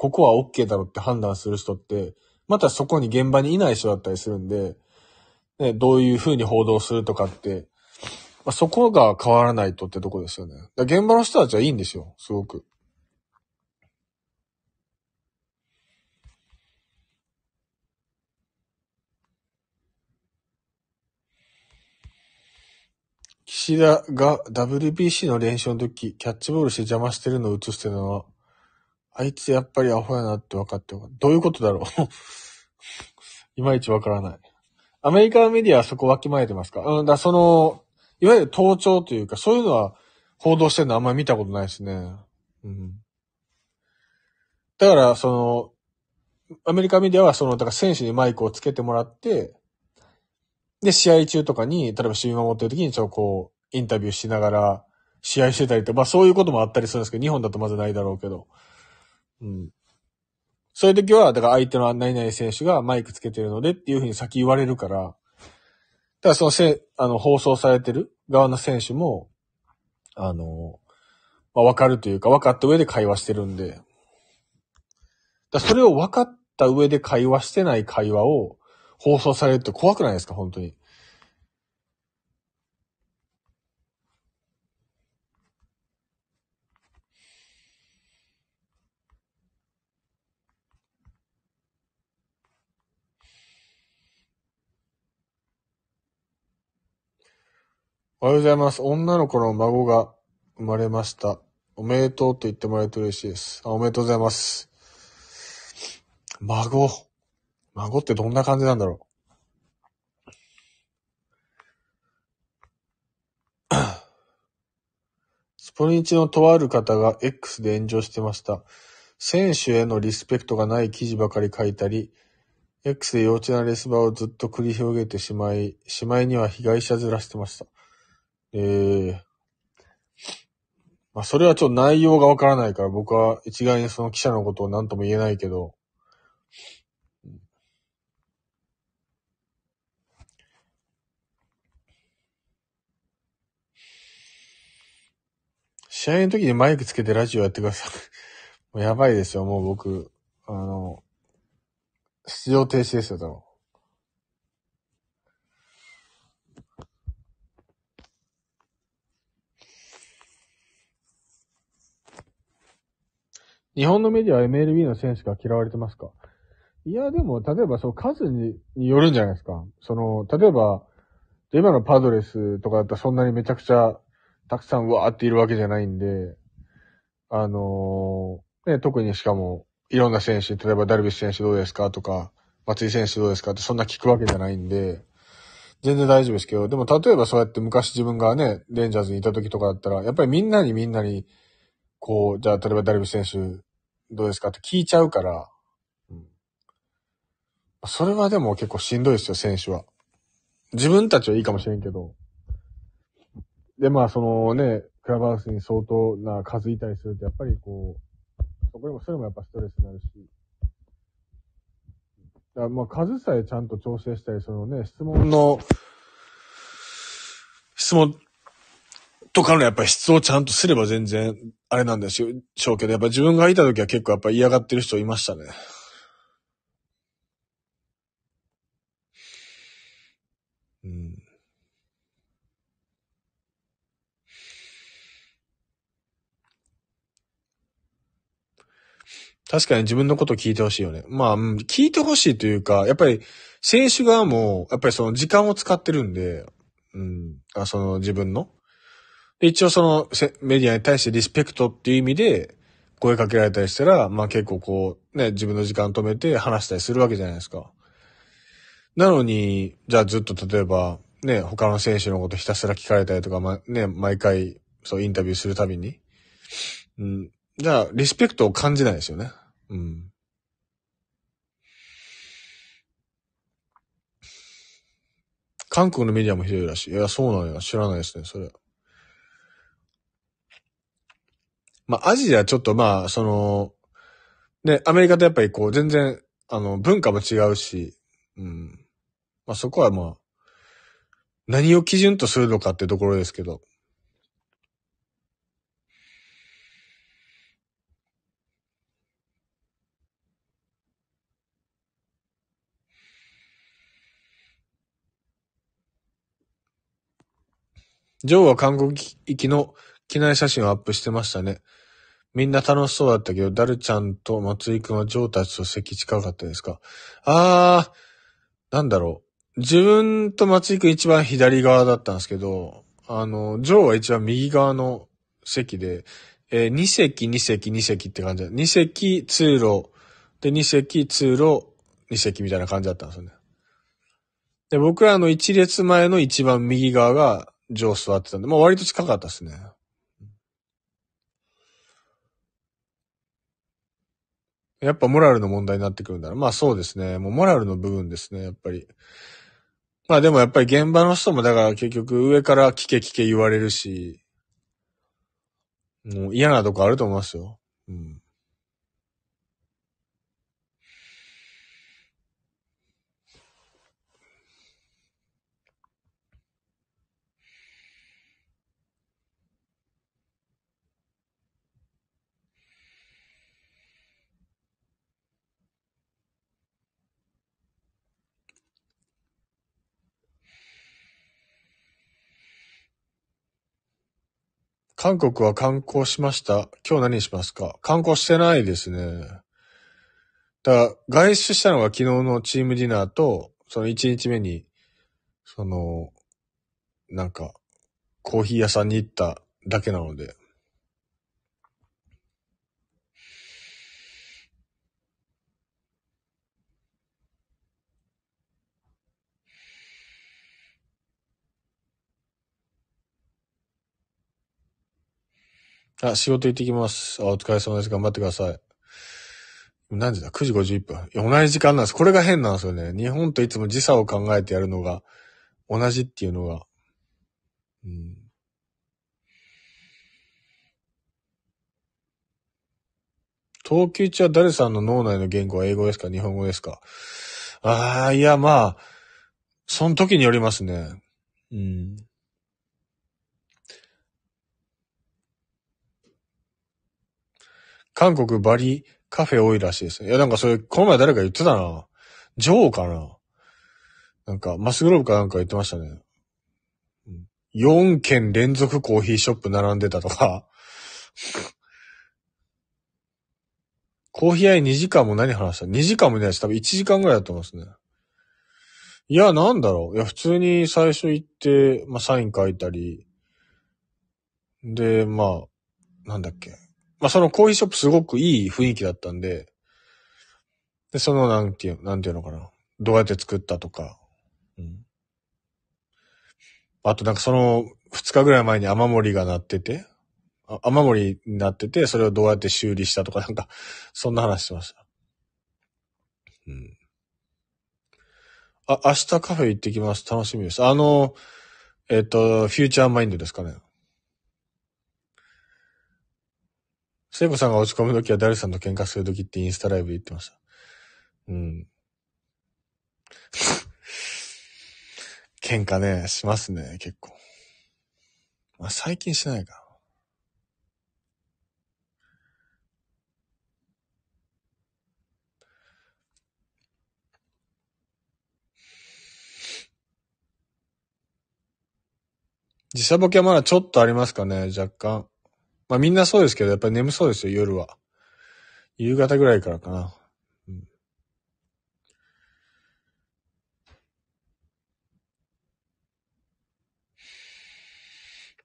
ここは OK だろうって判断する人って、またそこに現場にいない人だったりするんで、ね、どういうふうに報道するとかって、まあ、そこが変わらないとってとこですよね。現場の人たちはいいんですよ、すごく。岸田が WBC の練習の時、キャッチボールして邪魔してるのを映してたのは、あいつやっぱりアホやなって分かってどういうことだろう いまいちわからない。アメリカメディアはそこわきまえてますかうん、だその、いわゆる盗聴というか、そういうのは報道してるのあんまり見たことないですね。うん。だから、その、アメリカメディアはその、だから選手にマイクをつけてもらって、で、試合中とかに、例えば試合を持ってる時に、ちょ、こう、インタビューしながら、試合してたりとか、まあそういうこともあったりするんですけど、日本だとまずないだろうけど。うん。そういう時は、だから相手の何々選手がマイクつけてるのでっていうふうに先言われるから、だからそのせ、あの、放送されてる側の選手も、あの、まあ、かるというか、分かった上で会話してるんで、だそれを分かった上で会話してない会話を放送されるって怖くないですか、本当に。おはようございます。女の子の孫が生まれました。おめでとうと言ってもらえると嬉しいです。あ、おめでとうございます。孫。孫ってどんな感じなんだろう。スポニチのとある方が X で炎上してました。選手へのリスペクトがない記事ばかり書いたり、X で幼稚なレスバーをずっと繰り広げてしまい、しまいには被害者ずらしてました。ええまあ、それはちょっと内容がわからないから、僕は一概にその記者のことを何とも言えないけど、試合の時にマイクつけてラジオやってください。もうやばいですよ、もう僕。あの、出場停止ですよ、多分。日本のメディアは MLB の選手が嫌われてますかいや、でも、例えば、そう、数にによるんじゃないですか。その、例えば、今のパドレスとかだったらそんなにめちゃくちゃ、たくさんわーっているわけじゃないんで、あのー、ね、特にしかも、いろんな選手、例えばダルビッシュ選手どうですかとか、松井選手どうですかってそんな聞くわけじゃないんで、全然大丈夫ですけど、でも例えばそうやって昔自分がね、レンジャーズにいた時とかだったら、やっぱりみんなにみんなにこう、じゃあ、例えばダルビッシュ選手、どうですかって聞いちゃうから、うん。それはでも結構しんどいですよ、選手は。自分たちはいいかもしれんけど。で、まあ、そのね、クラブハウスに相当な数いたりすると、やっぱりこう、そこでも、それもやっぱストレスになるし。だまあ、数さえちゃんと調整したり、そのね、質問の、質問とかのやっぱ質をちゃんとすれば全然、あれなんですよ。しょうけど、やっぱ自分がいた時は結構やっぱ嫌がってる人いましたね。うん。確かに自分のこと聞いてほしいよね。まあ、聞いてほしいというか、やっぱり、選手側も、やっぱりその時間を使ってるんで、うん、あその自分の。で、一応そのメディアに対してリスペクトっていう意味で声かけられたりしたら、まあ結構こう、ね、自分の時間止めて話したりするわけじゃないですか。なのに、じゃあずっと例えば、ね、他の選手のことひたすら聞かれたりとか、ま、ね、毎回、そう、インタビューするたびに。うん。じゃあ、リスペクトを感じないですよね。うん。韓国のメディアもひどいらしい。いや、そうなんや。知らないですね、それ。まあ、アジアちょっとまあ、その、ね、アメリカとやっぱりこう、全然、あの、文化も違うし、うん。まあ、そこはまあ、何を基準とするのかってところですけど。ジョーは韓国行きの機内写真をアップしてましたね。みんな楽しそうだったけど、ダルちゃんと松井くんはジョーたちと席近かったですかあー、なんだろう。自分と松井くん一番左側だったんですけど、あの、ジョーは一番右側の席で、えー、2席、2席、2席って感じで、2席、通路。で、2席、通路、2席みたいな感じだったんですよね。で、僕らの1列前の一番右側が、ジョー座ってたんで、まあ割と近かったですね。やっぱモラルの問題になってくるんだう。まあそうですね。もうモラルの部分ですね、やっぱり。まあでもやっぱり現場の人もだから結局上から聞け聞け言われるし、もう嫌なとこあると思いますよ。うん。韓国は観光しました今日何しますか観光してないですね。だ外出したのが昨日のチームディナーと、その1日目に、その、なんか、コーヒー屋さんに行っただけなので。あ、仕事行ってきます。あ、お疲れ様です。頑張ってください。何時だ ?9 時51分。いや、同じ時間なんです。これが変なんですよね。日本といつも時差を考えてやるのが、同じっていうのが。うん。東急中は誰さんの脳内の言語は英語ですか日本語ですかああ、いや、まあ、その時によりますね。うん。韓国バリカフェ多いらしいです。いや、なんかそれ、この前誰か言ってたな。ジョーかななんか、マスグローブかなんか言ってましたね。4軒連続コーヒーショップ並んでたとか。コーヒー屋に2時間も何話した ?2 時間もないで多分1時間ぐらいだと思いますね。いや、なんだろう。いや、普通に最初行って、まあ、サイン書いたり、で、まあ、なんだっけ。まあ、そのコーヒーショップすごくいい雰囲気だったんで、で、その、なんていう、なんていうのかな。どうやって作ったとか。うん。あと、なんかその、二日ぐらい前に雨漏りが鳴ってて、雨漏りになってて、それをどうやって修理したとか、なんか、そんな話してました。うん。あ、明日カフェ行ってきます。楽しみです。あの、えっと、フューチャーマインドですかね。セイコさんが落ち込むときはルさんと喧嘩するときってインスタライブで言ってました。うん。喧嘩ね、しますね、結構。まあ、最近しないか。時差ボケはまだちょっとありますかね、若干。まあみんなそうですけど、やっぱり眠そうですよ、夜は。夕方ぐらいからかな。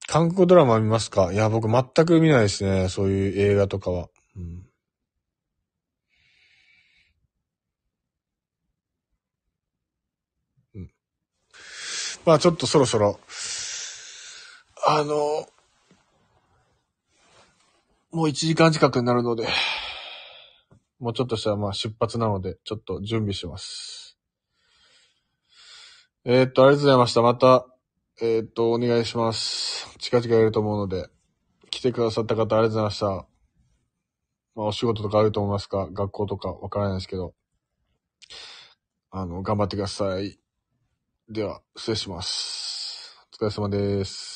韓国ドラマ見ますかいや、僕全く見ないですね。そういう映画とかは。うんまあちょっとそろそろ、あの、もう1時間近くになるので、もうちょっとしたらまあ出発なので、ちょっと準備します。えー、っと、ありがとうございました。また、えー、っと、お願いします。近々やると思うので、来てくださった方ありがとうございました。まあ、お仕事とかあると思いますか学校とかわからないですけど。あの、頑張ってください。では、失礼します。お疲れ様です。